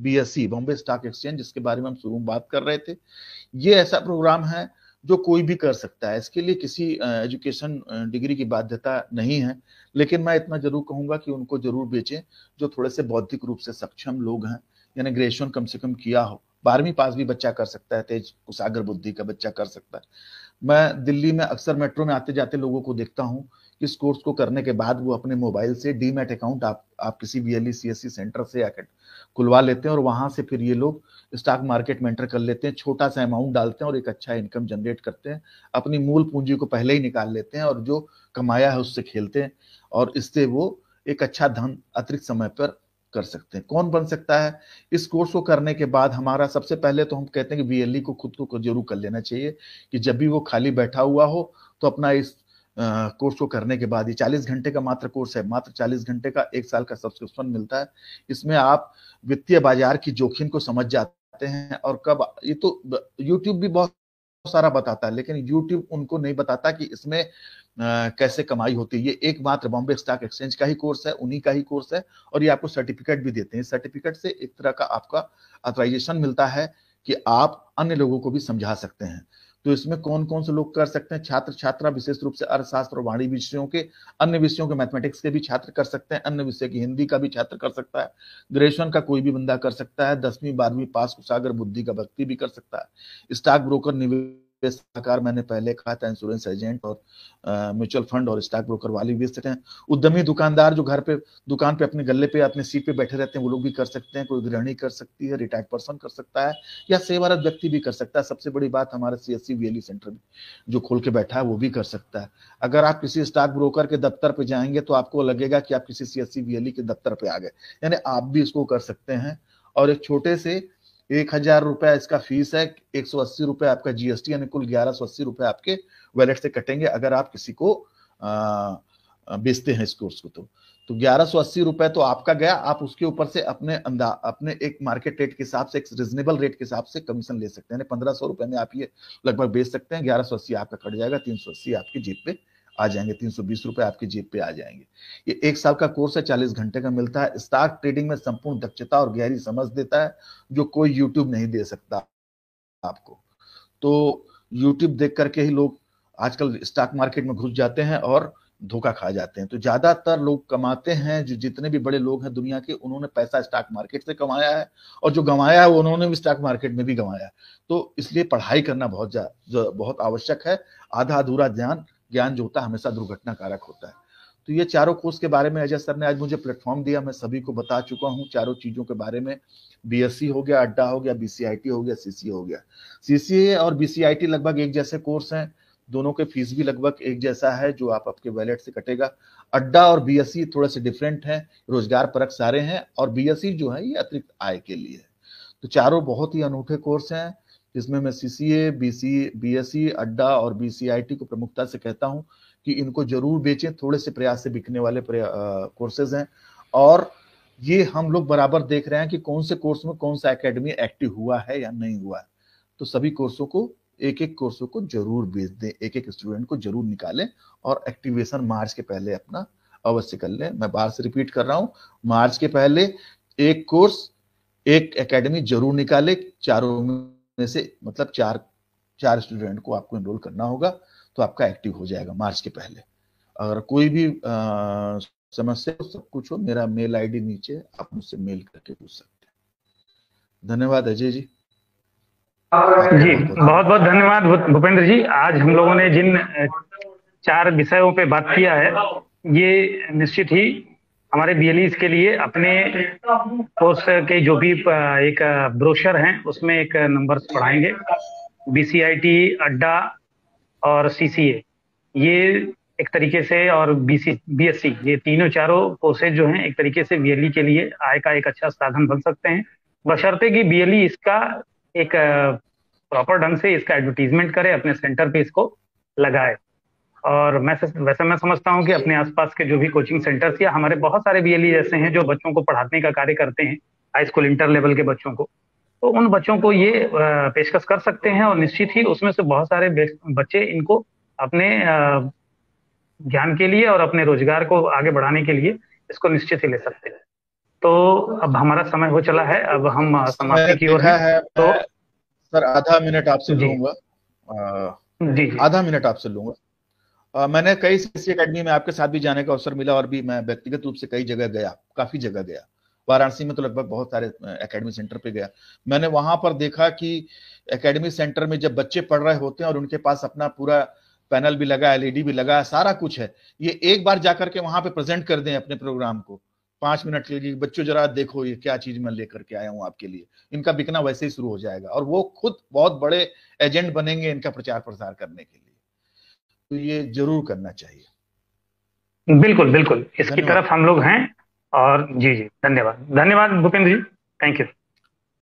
BSE Bombay stock exchange जिसके बारे में हम शुरू में बात कर रहे थे ये ऐसा प्रोग्राम है जो कोई भी कर सकता है इसके लिए किसी एजुकेशन डिग्री की बाध्यता नहीं है लेकिन मैं इतना जरूर कहूंगा कि उनको जरूर बेचें जो थोड़े से बौद्धिक रूप से सक्षम लोग हैं यानी ग्रेजुएशन कम से कम किया हो बारहवीं पास भी बच्चा कर सकता है तेज कुशाग्र बुद्धि का बच्चा कर सकता है मैं दिल्ली में अक्सर मेट्रो में आते जाते लोगों को देखता हूँ इस कोर्स को करने के बाद वो अपने मोबाइल से डीमेट अकाउंट आप आप किसी बी एल सी सेंटर से आकर खुलवा लेते हैं और वहाँ से फिर ये लोग स्टॉक मार्केट में एंटर कर लेते हैं छोटा सा अमाउंट डालते हैं और एक अच्छा इनकम जनरेट करते हैं अपनी मूल पूंजी को पहले ही निकाल लेते हैं और जो कमाया है उससे खेलते हैं और इससे वो एक अच्छा धन अतिरिक्त समय पर कर सकते हैं कौन बन सकता है इस कोर्स को करने के बाद हमारा सबसे पहले तो हम कहते हैं कि वीएलई को खुद को जरूर कर लेना चाहिए कि जब भी वो खाली बैठा हुआ हो तो अपना इस कोर्स को करने के बाद ये 40 घंटे का मात्र कोर्स है मात्र 40 घंटे का एक साल का सब्सक्रिप्शन मिलता है इसमें आप वित्तीय बाजार की जोखिम को समझ जाते हैं और कब ये तो यूट्यूब भी बहुत सारा बताता है लेकिन यूट्यूब उनको नहीं बताता कि इसमें आ, कैसे कमाई होती है ये एकमात्र बॉम्बे स्टॉक एक्सचेंज का ही कोर्स है उन्हीं का ही कोर्स है और ये आपको सर्टिफिकेट भी देते हैं सर्टिफिकेट से एक तरह का आपका ऑथराइजेशन मिलता है कि आप अन्य लोगों को भी समझा सकते हैं तो इसमें कौन कौन से लोग कर सकते हैं छात्र छात्रा विशेष रूप से अर्थशास्त्र और वाणी विषयों के अन्य विषयों के मैथमेटिक्स के भी छात्र कर सकते हैं अन्य विषय की हिंदी का भी छात्र कर सकता है ग्रेजुएशन का कोई भी बंदा कर सकता है दसवीं बारहवीं पास कुशागर बुद्धि का व्यक्ति भी कर सकता है स्टॉक ब्रोकर निवेश पे मैंने पहले कहा था इंश्योरेंस एजेंट और म्यूचुअल फंड और स्टॉक ब्रोकर वाले भी सकते हैं उद्यमी दुकानदार जो घर पे दुकान पे अपने गले पे अपने सीट पे बैठे रहते हैं वो लोग भी कर सकते हैं कोई गृहिणी कर सकती है रिटायर्ड पर्सन कर सकता है या सेवारत व्यक्ति भी कर सकता है सबसे बड़ी बात हमारे सी एस सेंटर जो खोल के बैठा है वो भी कर सकता है अगर आप किसी स्टॉक ब्रोकर के दफ्तर पे जाएंगे तो आपको लगेगा कि आप किसी सी एस के दफ्तर पे आ गए यानी आप भी इसको कर सकते हैं और एक छोटे से एक हजार रुपया इसका फीस है एक सौ अस्सी रुपए आपका जीएसटी यानी कुल ग्यारह सौ अस्सी रुपये आपके वैलेट से कटेंगे अगर आप किसी को अः बेचते हैं इस कोर्स को तो तो ग्यारह सौ अस्सी रुपए तो आपका गया आप उसके ऊपर से अपने अंदा अपने एक मार्केट रेट के हिसाब से एक रिजनेबल रेट के हिसाब से कमीशन ले सकते हैं पंद्रह सौ रुपए में आप ये लगभग बेच सकते हैं ग्यारह सौ अस्सी आपका कट जाएगा तीन सौ अस्सी आपकी जीप पे आ जाएंगे तीन सौ बीस रुपए आपकी जेब पे आ जाएंगे ये एक साल का कोर्स है चालीस घंटे का मिलता है स्टॉक ट्रेडिंग में संपूर्ण दक्षता और गहरी समझ देता है जो कोई यूट्यूब नहीं दे सकता आपको तो यूट्यूब देख करके ही लोग आजकल स्टॉक मार्केट में घुस जाते हैं और धोखा खा जाते हैं तो ज्यादातर लोग कमाते हैं जो जितने भी बड़े लोग हैं दुनिया के उन्होंने पैसा स्टॉक मार्केट से कमाया है और जो गंवाया है उन्होंने भी स्टॉक मार्केट में भी गंवाया है तो इसलिए पढ़ाई करना बहुत जा, बहुत आवश्यक है आधा अधूरा ज्ञान ज्ञान जो होता है हमेशा दुर्घटना कारक होता है तो ये चारों कोर्स के बारे में अजय सर ने आज मुझे प्लेटफॉर्म दिया मैं सभी को बता चुका हूँ चारों चीज़ों के बारे में बीएससी हो गया अड्डा हो गया बीसीआईटी हो गया सीसी हो गया सीसीए और बीसीआईटी लगभग एक जैसे कोर्स हैं दोनों के फीस भी लगभग एक जैसा है जो आप आपके वैलेट से कटेगा अड्डा और बीएससी थोड़े से डिफरेंट है रोजगार परक सारे हैं और बीएससी जो है ये अतिरिक्त आय के लिए है तो चारों बहुत ही अनूठे कोर्स हैं जिसमें मैं C C A B C B S C अड्डा और बी सी आई टी को प्रमुखता से कहता हूँ कि इनको जरूर बेचें थोड़े से प्रयास से बिकने वाले कोर्सेज हैं और ये हम लोग बराबर देख रहे हैं कि कौन से कोर्स में कौन सा एकेडमी एक्टिव हुआ है या नहीं हुआ है तो सभी कोर्सों को एक एक कोर्सों को जरूर बेच दें एक एक स्टूडेंट को जरूर निकालें और एक्टिवेशन मार्च के पहले अपना अवश्य कर लें मैं बार से रिपीट कर रहा हूँ मार्च के पहले एक कोर्स एक एकेडमी जरूर निकाले चारों में में से मतलब चार चार स्टूडेंट को आपको एनरोल करना होगा तो आपका एक्टिव हो जाएगा मार्च के पहले अगर कोई भी समस्या हो सब कुछ हो मेरा मेल आईडी नीचे आप मुझसे मेल करके पूछ सकते हैं धन्यवाद अजय जी जी बहुत बहुत धन्यवाद भूपेंद्र जी आज हम लोगों ने जिन चार विषयों पे बात किया है ये निश्चित ही हमारे बी के लिए अपने कोर्स के जो भी एक ब्रोशर हैं उसमें एक नंबर पढ़ाएंगे बी अड्डा और सी ये एक तरीके से और बी सी ये तीनों चारों कोर्सेज जो हैं एक तरीके से बी e के लिए आय का एक अच्छा साधन बन सकते हैं बशर्ते कि एल e इसका एक प्रॉपर ढंग से इसका एडवर्टीजमेंट करे अपने सेंटर पे इसको लगाए और मैं वैसे मैं समझता हूँ कि अपने आसपास के जो भी कोचिंग सेंटर्स या हमारे बहुत सारे बी ऐसे e हैं जो बच्चों को पढ़ाने का कार्य करते हैं हाई स्कूल इंटर लेवल के बच्चों को तो उन बच्चों को ये पेशकश कर सकते हैं और निश्चित ही उसमें से बहुत सारे बच्चे इनको अपने ज्ञान के लिए और अपने रोजगार को आगे बढ़ाने के लिए इसको निश्चित ही ले सकते हैं तो अब हमारा समय हो चला है अब हम समाप्ति की ओर है तो सर आधा मिनट आपसे लूंगा जी आधा मिनट आपसे लूंगा आ, मैंने कई सीसी अकेडमी e में आपके साथ भी जाने का अवसर मिला और भी मैं व्यक्तिगत रूप से कई जगह गया काफी जगह गया वाराणसी में तो लगभग बहुत सारे एकेडमी सेंटर पे गया मैंने वहां पर देखा कि एकेडमी सेंटर में जब बच्चे पढ़ रहे होते हैं और उनके पास अपना पूरा पैनल भी लगा एलईडी e भी लगा सारा कुछ है ये एक बार जाकर के वहां पे प्रेजेंट कर दें अपने प्रोग्राम को पांच मिनट के लिए बच्चों जरा देखो ये क्या चीज मैं लेकर के आया हूँ आपके लिए इनका बिकना वैसे ही शुरू हो जाएगा और वो खुद बहुत बड़े एजेंट बनेंगे इनका प्रचार प्रसार करने के लिए तो ये जरूर करना चाहिए बिल्कुल बिल्कुल इसकी तरफ हम लोग हैं और जी जी धन्यवाद धन्यवाद भूपेंद्र जी थैंक यू